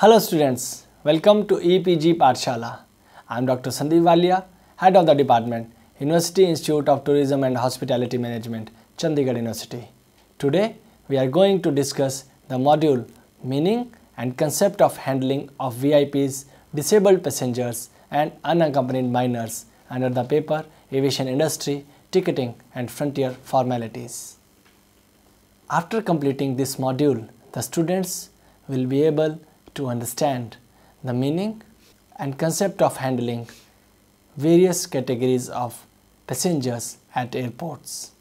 Hello students, welcome to EPG Parshala. I am Dr. Sandeep Walia, Head of the Department, University Institute of Tourism and Hospitality Management, Chandigarh University. Today, we are going to discuss the module Meaning and Concept of Handling of VIPs, Disabled Passengers and Unaccompanied Minors under the paper Aviation Industry, Ticketing and Frontier Formalities. After completing this module, the students will be able to understand the meaning and concept of handling various categories of passengers at airports.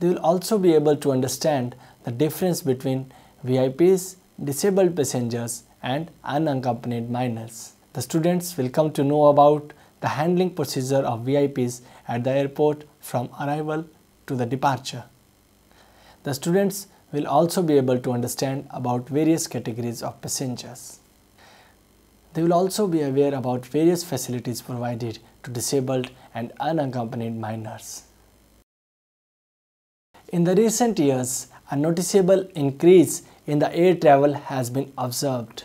They will also be able to understand the difference between VIPs, disabled passengers and unaccompanied minors. The students will come to know about the handling procedure of VIPs at the airport from arrival to the departure. The students will also be able to understand about various categories of passengers. They will also be aware about various facilities provided to disabled and unaccompanied minors. In the recent years, a noticeable increase in the air travel has been observed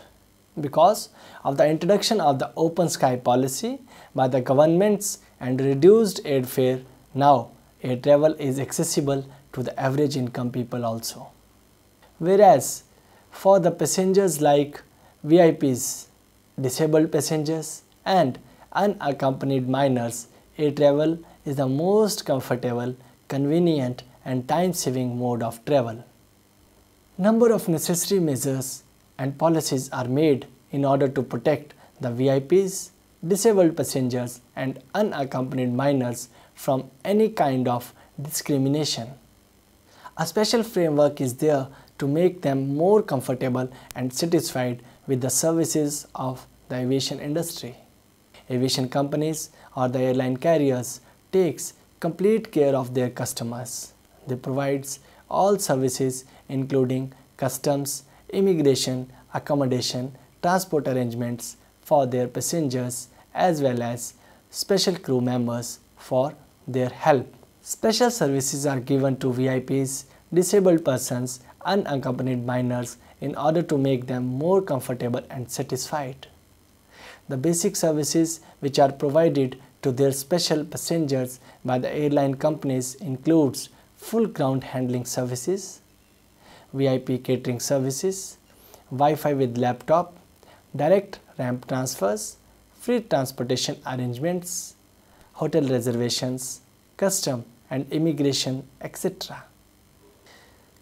because of the introduction of the open sky policy by the governments and reduced air fare. now air travel is accessible to the average income people also whereas for the passengers like VIPs disabled passengers, and unaccompanied minors, air travel is the most comfortable, convenient, and time-saving mode of travel. Number of necessary measures and policies are made in order to protect the VIPs, disabled passengers, and unaccompanied minors from any kind of discrimination. A special framework is there to make them more comfortable and satisfied with the services of the aviation industry. Aviation companies or the airline carriers takes complete care of their customers. They provides all services including customs, immigration, accommodation, transport arrangements for their passengers as well as special crew members for their help. Special services are given to VIPs, disabled persons, unaccompanied minors in order to make them more comfortable and satisfied the basic services which are provided to their special passengers by the airline companies includes full ground handling services, VIP catering services, Wi-Fi with laptop, direct ramp transfers, free transportation arrangements, hotel reservations, custom and immigration, etc.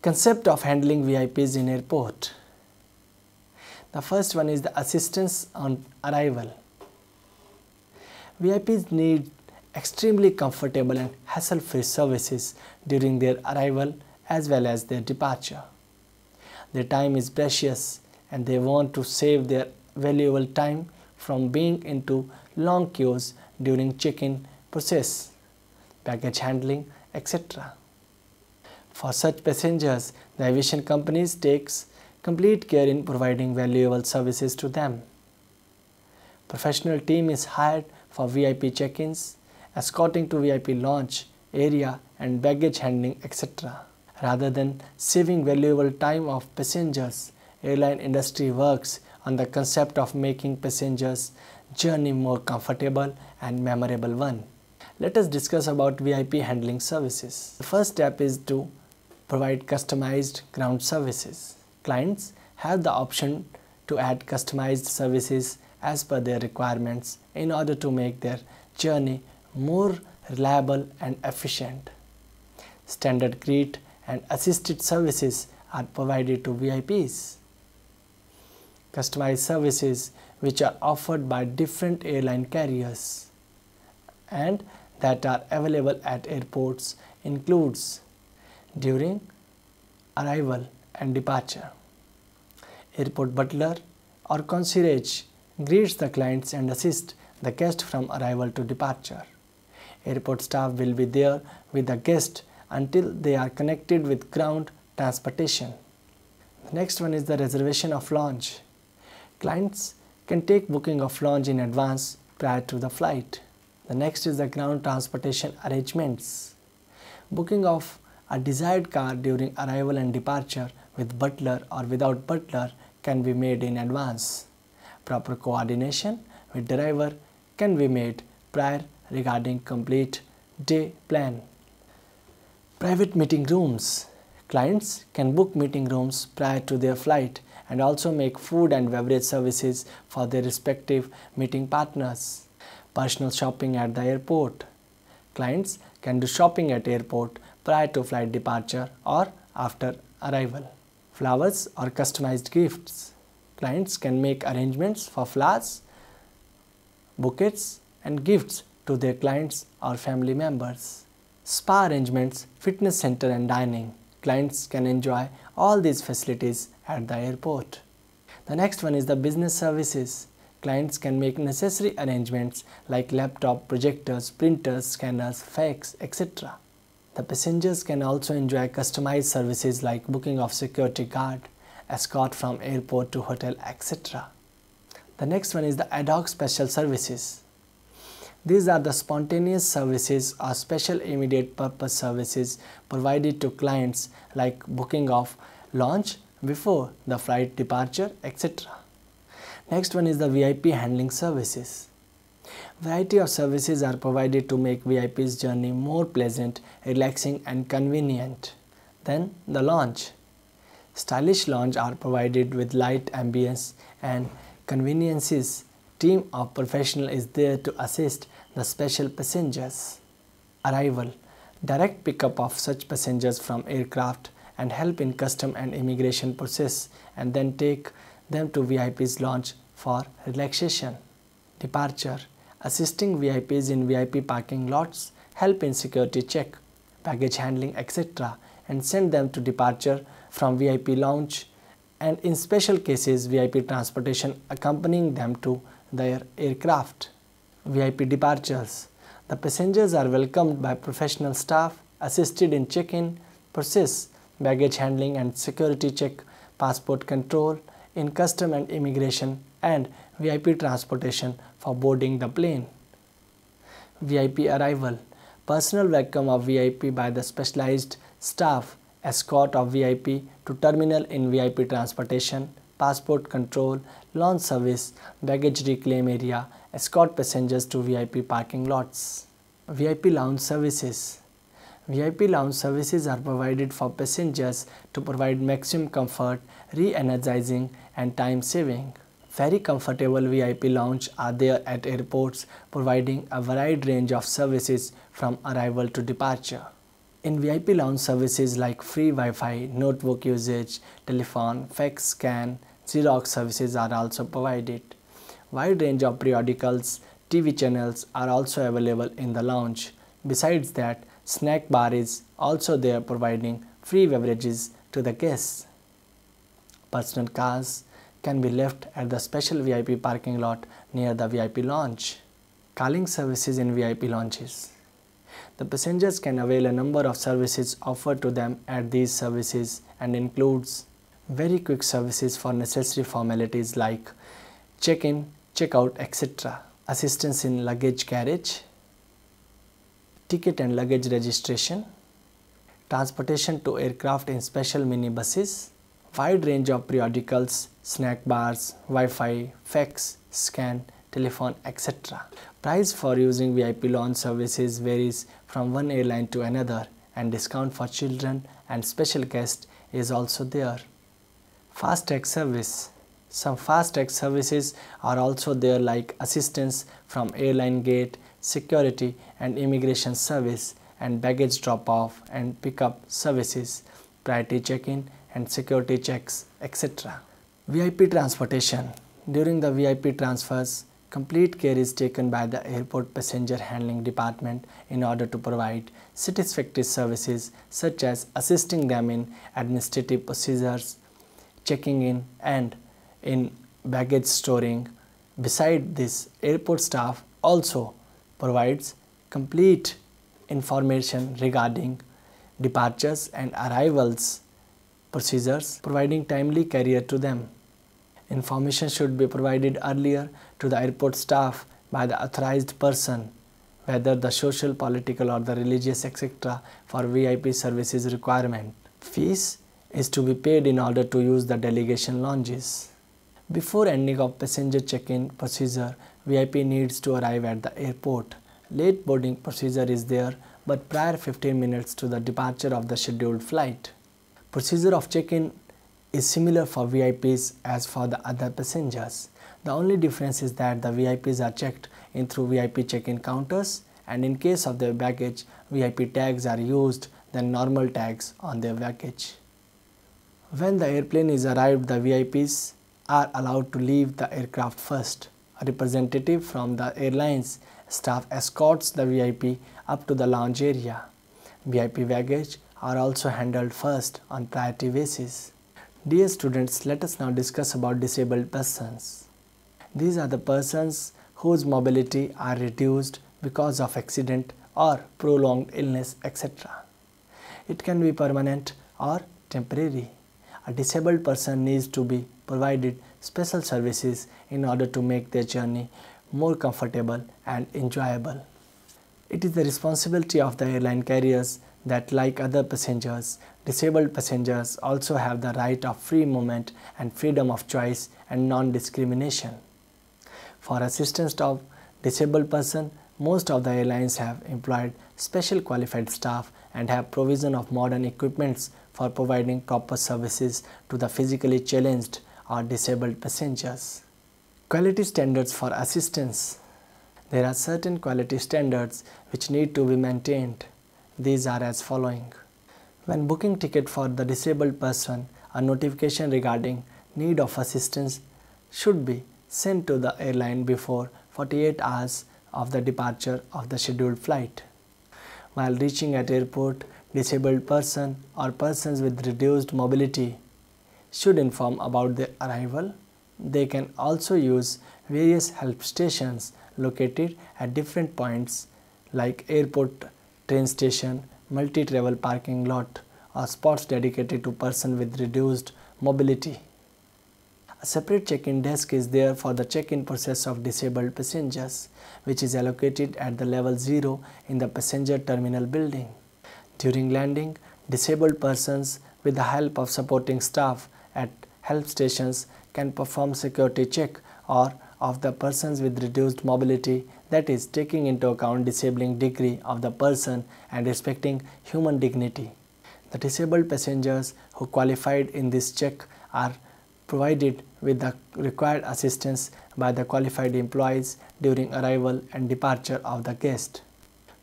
Concept of handling VIPs in airport the first one is the assistance on arrival. VIPs need extremely comfortable and hassle-free services during their arrival as well as their departure. Their time is precious and they want to save their valuable time from being into long queues during check-in process, package handling, etc. For such passengers, the aviation companies takes complete care in providing valuable services to them. Professional team is hired for VIP check-ins, escorting to VIP lounge area and baggage handling etc. Rather than saving valuable time of passengers, airline industry works on the concept of making passengers journey more comfortable and memorable one. Let us discuss about VIP handling services. The first step is to provide customized ground services. Clients have the option to add customized services as per their requirements in order to make their journey more reliable and efficient. Standard greet and assisted services are provided to VIPs. Customized services which are offered by different airline carriers and that are available at airports includes during arrival and departure. Airport butler or concierge greets the clients and assists the guest from arrival to departure. Airport staff will be there with the guest until they are connected with ground transportation. The next one is the reservation of lounge. Clients can take booking of lounge in advance prior to the flight. The next is the ground transportation arrangements. Booking of a desired car during arrival and departure with butler or without butler can be made in advance. Proper coordination with driver can be made prior regarding complete day plan. Private meeting rooms. Clients can book meeting rooms prior to their flight and also make food and beverage services for their respective meeting partners. Personal shopping at the airport. Clients can do shopping at airport prior to flight departure or after arrival flowers or customized gifts. Clients can make arrangements for flowers, bouquets and gifts to their clients or family members. Spa arrangements, fitness center and dining. Clients can enjoy all these facilities at the airport. The next one is the business services. Clients can make necessary arrangements like laptop, projectors, printers, scanners, fax, etc. The passengers can also enjoy customized services like booking of security guard, escort from airport to hotel, etc. The next one is the ad hoc special services. These are the spontaneous services or special immediate purpose services provided to clients like booking of launch before the flight departure, etc. Next one is the VIP handling services. Variety of services are provided to make VIP's journey more pleasant, relaxing and convenient. Then the launch, Stylish launch are provided with light ambience and conveniences. Team of professional is there to assist the special passengers. Arrival. Direct pickup of such passengers from aircraft and help in custom and immigration process and then take them to VIP's launch for relaxation. Departure assisting VIPs in VIP parking lots, help in security check, baggage handling etc. and send them to departure from VIP lounge and in special cases VIP transportation accompanying them to their aircraft. VIP departures. The passengers are welcomed by professional staff, assisted in check-in, process, baggage handling and security check, passport control, in custom and immigration and VIP transportation for boarding the plane. VIP arrival, personal welcome of VIP by the specialized staff, escort of VIP to terminal in VIP transportation, passport control, launch service, baggage reclaim area, escort passengers to VIP parking lots. VIP lounge services VIP lounge services are provided for passengers to provide maximum comfort, re-energizing and time saving. Very comfortable VIP lounge are there at airports, providing a wide range of services from arrival to departure. In VIP lounge services like free Wi-Fi, notebook usage, telephone, fax scan, Xerox services are also provided. Wide range of periodicals, TV channels are also available in the lounge. Besides that, snack bar is also there providing free beverages to the guests. Personal cars, can be left at the special VIP parking lot near the VIP launch. Calling services in VIP launches. The passengers can avail a number of services offered to them at these services and includes very quick services for necessary formalities like check-in, check-out, etc. Assistance in luggage carriage, ticket and luggage registration, transportation to aircraft in special minibuses, wide range of periodicals snack bars, Wi-Fi, fax, scan, telephone, etc. Price for using VIP lounge services varies from one airline to another and discount for children and special guests is also there. FastTech service Some FastTech services are also there like assistance from airline gate, security and immigration service and baggage drop-off and pick-up services, priority check-in and security checks, etc. VIP transportation. During the VIP transfers, complete care is taken by the airport passenger handling department in order to provide satisfactory services such as assisting them in administrative procedures, checking in and in baggage storing. Beside this, airport staff also provides complete information regarding departures and arrivals procedures, providing timely carrier to them. Information should be provided earlier to the airport staff by the authorized person, whether the social, political or the religious etc. for VIP services requirement. Fees is to be paid in order to use the delegation lounges. Before ending of passenger check-in procedure, VIP needs to arrive at the airport. Late boarding procedure is there but prior 15 minutes to the departure of the scheduled flight. Procedure of check-in is similar for VIPs as for the other passengers. The only difference is that the VIPs are checked in through VIP check-in counters and in case of their baggage, VIP tags are used than normal tags on their baggage. When the airplane is arrived, the VIPs are allowed to leave the aircraft first. A representative from the airline's staff escorts the VIP up to the lounge area. VIP baggage are also handled first on priority basis. Dear students, let us now discuss about disabled persons. These are the persons whose mobility are reduced because of accident or prolonged illness etc. It can be permanent or temporary. A disabled person needs to be provided special services in order to make their journey more comfortable and enjoyable. It is the responsibility of the airline carriers that like other passengers, disabled passengers also have the right of free movement and freedom of choice and non-discrimination. For assistance of disabled person, most of the airlines have employed special qualified staff and have provision of modern equipments for providing proper services to the physically challenged or disabled passengers. Quality standards for assistance. There are certain quality standards which need to be maintained. These are as following. When booking ticket for the disabled person, a notification regarding need of assistance should be sent to the airline before 48 hours of the departure of the scheduled flight. While reaching at airport, disabled person or persons with reduced mobility should inform about their arrival. They can also use various help stations located at different points like airport train station, multi-travel parking lot or spots dedicated to persons with reduced mobility. A separate check-in desk is there for the check-in process of disabled passengers, which is allocated at the level 0 in the passenger terminal building. During landing, disabled persons with the help of supporting staff at help stations can perform security check or of the persons with reduced mobility that is taking into account disabling degree of the person and respecting human dignity. The disabled passengers who qualified in this check are provided with the required assistance by the qualified employees during arrival and departure of the guest.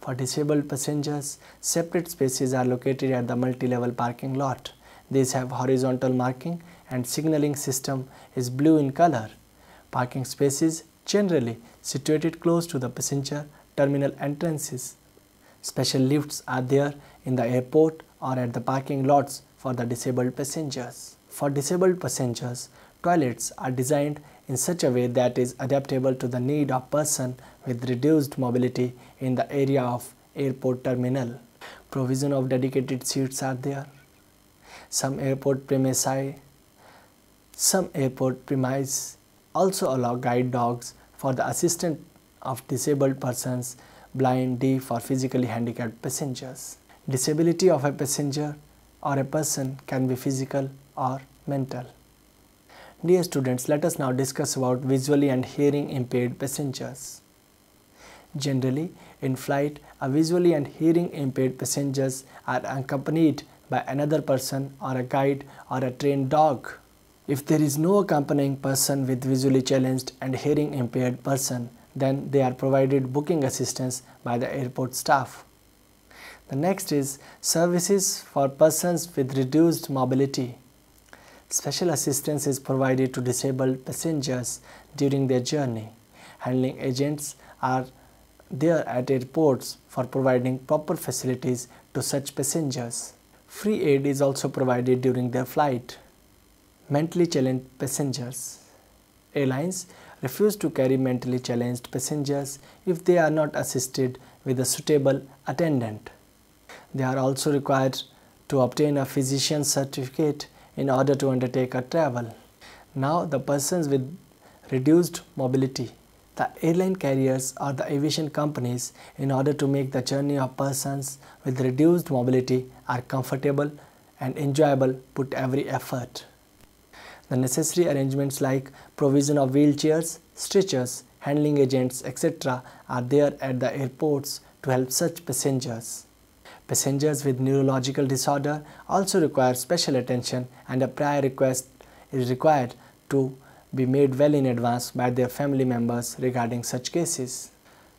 For disabled passengers, separate spaces are located at the multi-level parking lot. These have horizontal marking and signaling system is blue in color. Parking spaces generally situated close to the passenger terminal entrances. Special lifts are there in the airport or at the parking lots for the disabled passengers. For disabled passengers, toilets are designed in such a way that is adaptable to the need of person with reduced mobility in the area of airport terminal. Provision of dedicated seats are there. Some airport premises, some airport premises also allow guide dogs for the assistance of disabled persons, blind, deaf or physically handicapped passengers. Disability of a passenger or a person can be physical or mental. Dear students, let us now discuss about visually and hearing impaired passengers. Generally, in flight, a visually and hearing impaired passengers are accompanied by another person or a guide or a trained dog. If there is no accompanying person with visually challenged and hearing impaired person, then they are provided booking assistance by the airport staff. The next is services for persons with reduced mobility. Special assistance is provided to disabled passengers during their journey. Handling agents are there at airports for providing proper facilities to such passengers. Free aid is also provided during their flight mentally challenged passengers. Airlines refuse to carry mentally challenged passengers if they are not assisted with a suitable attendant. They are also required to obtain a physician's certificate in order to undertake a travel. Now the persons with reduced mobility. The airline carriers or the aviation companies in order to make the journey of persons with reduced mobility are comfortable and enjoyable put every effort. The necessary arrangements like provision of wheelchairs, stretchers, handling agents, etc. are there at the airports to help such passengers. Passengers with neurological disorder also require special attention and a prior request is required to be made well in advance by their family members regarding such cases.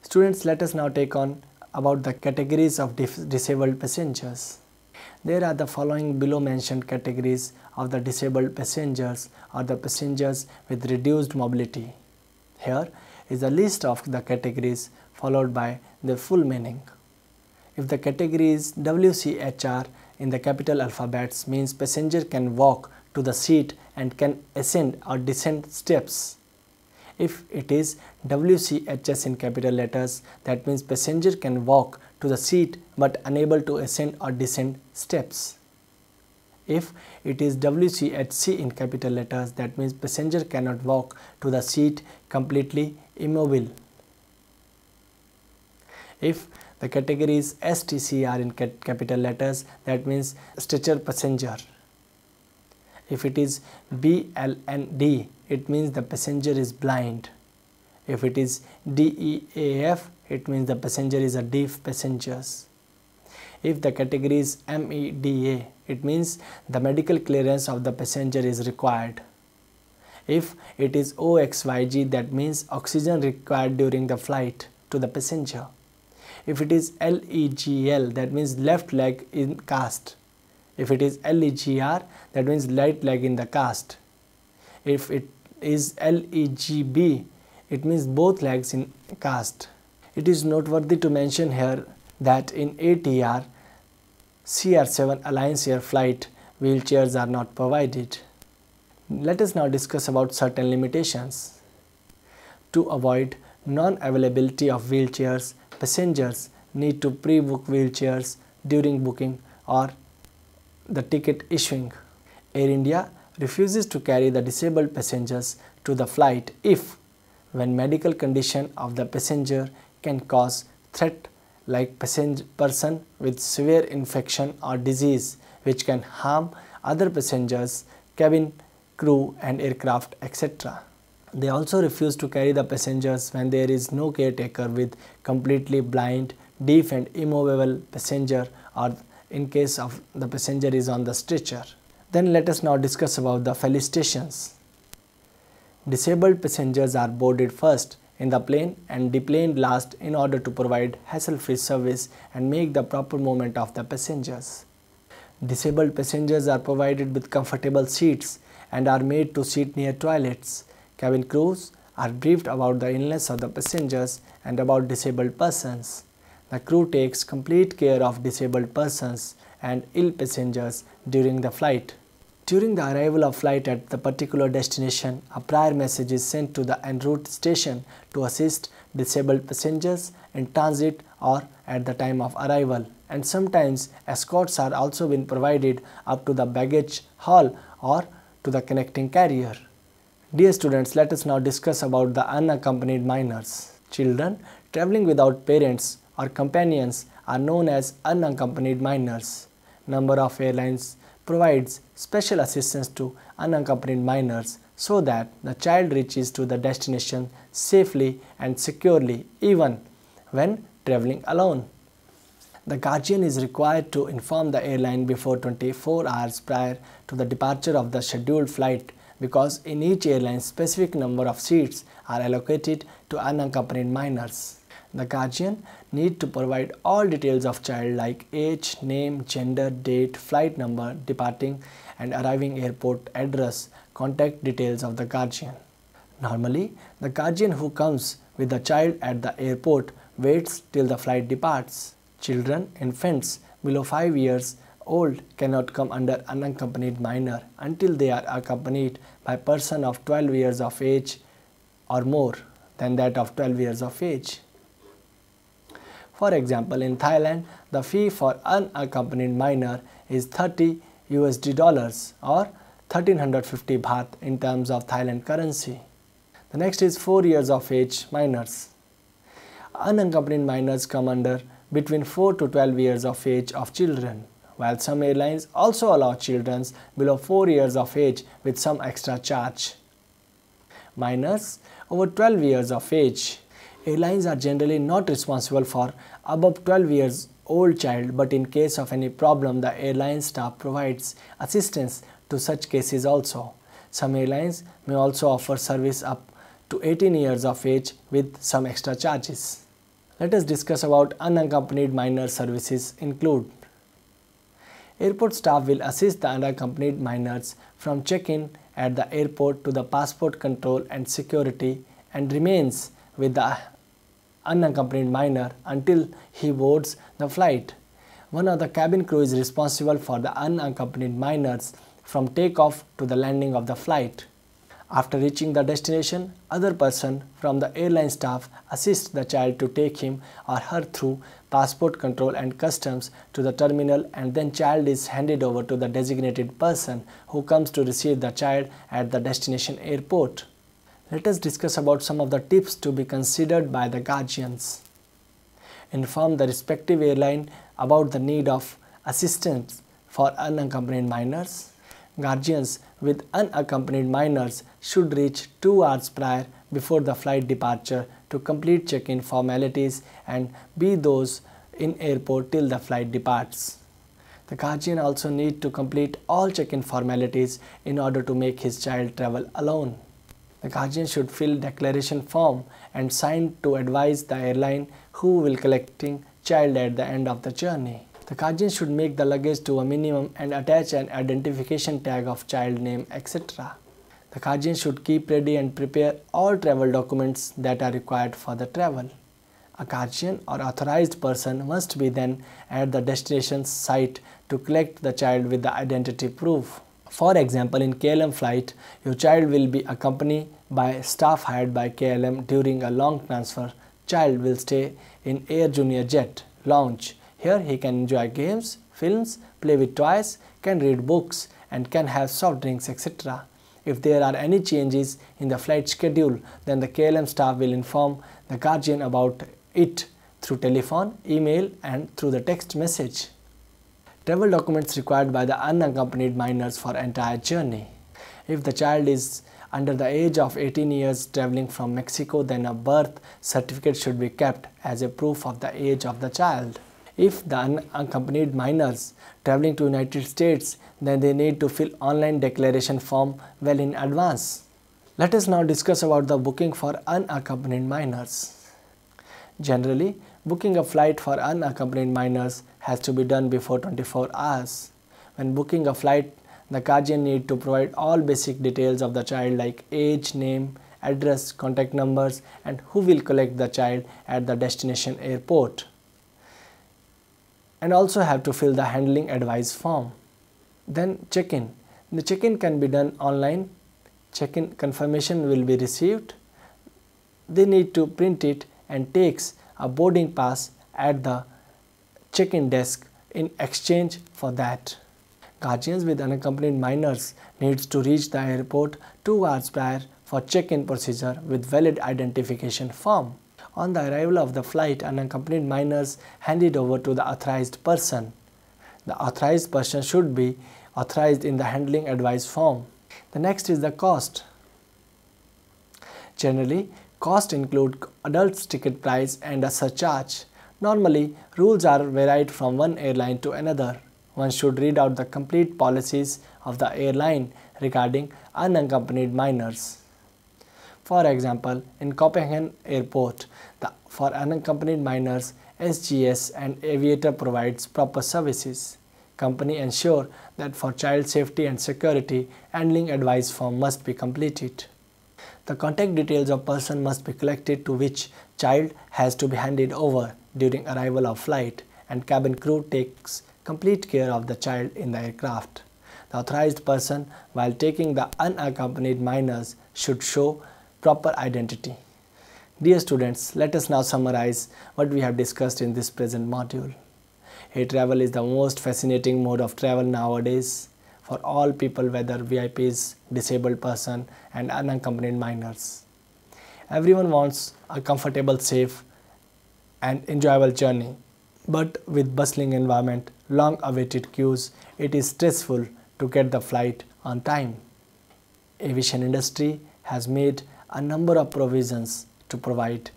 Students, let us now take on about the categories of disabled passengers there are the following below mentioned categories of the disabled passengers or the passengers with reduced mobility. Here is a list of the categories followed by the full meaning. If the category is WCHR in the capital alphabets means passenger can walk to the seat and can ascend or descend steps. If it is WCHS in capital letters that means passenger can walk to the seat but unable to ascend or descend steps. If it is WC at C in capital letters, that means passenger cannot walk to the seat completely immobile. If the categories STC are in capital letters, that means stretcher passenger. If it is BLND, it means the passenger is blind. If it is DEAF, it means the passenger is a deaf passengers if the category is MEDA it means the medical clearance of the passenger is required if it is OXYG that means oxygen required during the flight to the passenger if it is LEGL that means left leg in cast if it is LEGR that means right leg in the cast if it is LEGB it means both legs in cast it is noteworthy to mention here that in ATR, CR7 Alliance Air flight wheelchairs are not provided. Let us now discuss about certain limitations. To avoid non-availability of wheelchairs, passengers need to pre-book wheelchairs during booking or the ticket issuing. Air India refuses to carry the disabled passengers to the flight if, when medical condition of the passenger can cause threat like person with severe infection or disease which can harm other passengers, cabin crew and aircraft etc. They also refuse to carry the passengers when there is no caretaker with completely blind, deaf and immovable passenger or in case of the passenger is on the stretcher. Then let us now discuss about the facilities. Disabled passengers are boarded first in the plane and deplane last in order to provide hassle-free service and make the proper movement of the passengers. Disabled passengers are provided with comfortable seats and are made to sit near toilets. Cabin crews are briefed about the illness of the passengers and about disabled persons. The crew takes complete care of disabled persons and ill passengers during the flight. During the arrival of flight at the particular destination, a prior message is sent to the en route station to assist disabled passengers in transit or at the time of arrival. And sometimes escorts are also been provided up to the baggage hall or to the connecting carrier. Dear students, let us now discuss about the unaccompanied minors. Children traveling without parents or companions are known as unaccompanied minors. Number of airlines provides special assistance to unaccompanied minors so that the child reaches to the destination safely and securely even when traveling alone. The guardian is required to inform the airline before 24 hours prior to the departure of the scheduled flight because in each airline specific number of seats are allocated to unaccompanied minors. The guardian need to provide all details of child like age, name, gender, date, flight number, departing and arriving airport address, contact details of the guardian. Normally, the guardian who comes with the child at the airport waits till the flight departs. Children, infants below 5 years old cannot come under unaccompanied minor until they are accompanied by person of 12 years of age or more than that of 12 years of age. For example, in Thailand, the fee for unaccompanied minor is 30 USD dollars or 1350 baht in terms of Thailand currency. The next is 4 years of age minors. Unaccompanied minors come under between 4 to 12 years of age of children, while some airlines also allow children below 4 years of age with some extra charge. Minors over 12 years of age airlines are generally not responsible for above 12 years old child but in case of any problem the airline staff provides assistance to such cases also. Some airlines may also offer service up to 18 years of age with some extra charges. Let us discuss about unaccompanied minor services include Airport staff will assist the unaccompanied minors from check-in at the airport to the passport control and security and remains with the unaccompanied minor until he boards the flight. One of the cabin crew is responsible for the unaccompanied minors from takeoff to the landing of the flight. After reaching the destination, other person from the airline staff assists the child to take him or her through passport control and customs to the terminal and then child is handed over to the designated person who comes to receive the child at the destination airport. Let us discuss about some of the tips to be considered by the guardians. Inform the respective airline about the need of assistance for unaccompanied minors. Guardians with unaccompanied minors should reach 2 hours prior before the flight departure to complete check-in formalities and be those in airport till the flight departs. The guardian also need to complete all check-in formalities in order to make his child travel alone. The guardian should fill declaration form and sign to advise the airline who will collecting child at the end of the journey. The guardian should make the luggage to a minimum and attach an identification tag of child name etc. The guardian should keep ready and prepare all travel documents that are required for the travel. A guardian or authorized person must be then at the destination site to collect the child with the identity proof. For example, in KLM flight, your child will be accompanied by staff hired by KLM during a long transfer. Child will stay in Air Junior Jet lounge. Here he can enjoy games, films, play with toys, can read books and can have soft drinks etc. If there are any changes in the flight schedule, then the KLM staff will inform the guardian about it through telephone, email and through the text message travel documents required by the unaccompanied minors for entire journey. If the child is under the age of 18 years traveling from Mexico, then a birth certificate should be kept as a proof of the age of the child. If the unaccompanied minors traveling to United States, then they need to fill online declaration form well in advance. Let us now discuss about the booking for unaccompanied minors. Generally, booking a flight for unaccompanied minors has to be done before 24 hours. When booking a flight, the guardian need to provide all basic details of the child like age, name, address, contact numbers and who will collect the child at the destination airport. And also have to fill the handling advice form. Then check-in. The check-in can be done online. Check-in confirmation will be received. They need to print it and takes a boarding pass at the check-in desk in exchange for that. Guardians with unaccompanied minors needs to reach the airport 2 hours prior for check-in procedure with valid identification form. On the arrival of the flight, unaccompanied minors handed over to the authorized person. The authorized person should be authorized in the handling advice form. The next is the cost. Generally, cost include adult's ticket price and a surcharge. Normally, rules are varied from one airline to another. One should read out the complete policies of the airline regarding unaccompanied minors. For example, in Copenhagen Airport, the, for unaccompanied minors, SGS and Aviator provides proper services. Company ensure that for child safety and security, handling advice form must be completed. The contact details of person must be collected to which child has to be handed over during arrival of flight and cabin crew takes complete care of the child in the aircraft. The authorized person while taking the unaccompanied minors should show proper identity. Dear students, let us now summarize what we have discussed in this present module. Air travel is the most fascinating mode of travel nowadays for all people whether VIPs, disabled person and unaccompanied minors. Everyone wants a comfortable, safe and enjoyable journey. But with bustling environment, long awaited queues, it is stressful to get the flight on time. Aviation industry has made a number of provisions to provide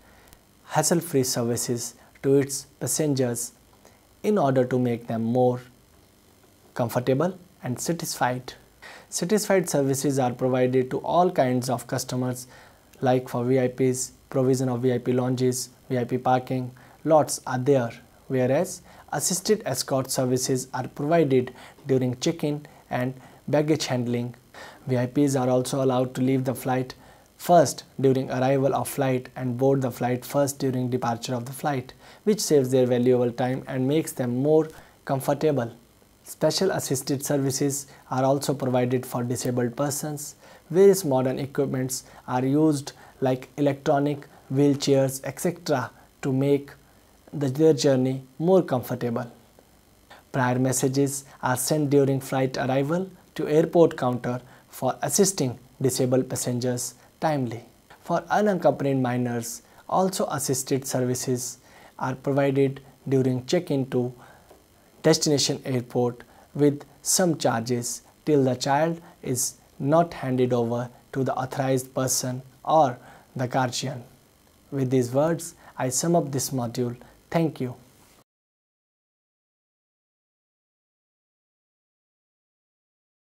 hassle-free services to its passengers in order to make them more comfortable and satisfied. Satisfied services are provided to all kinds of customers like for VIPs, provision of VIP lounges, VIP parking, lots are there, whereas assisted escort services are provided during check-in and baggage handling. VIPs are also allowed to leave the flight first during arrival of flight and board the flight first during departure of the flight, which saves their valuable time and makes them more comfortable. Special assisted services are also provided for disabled persons. Various modern equipments are used like electronic wheelchairs etc to make the, their journey more comfortable. Prior messages are sent during flight arrival to airport counter for assisting disabled passengers timely. For unaccompanied minors, also assisted services are provided during check-in to destination airport with some charges till the child is not handed over to the authorized person or the guardian. With these words, I sum up this module. Thank you.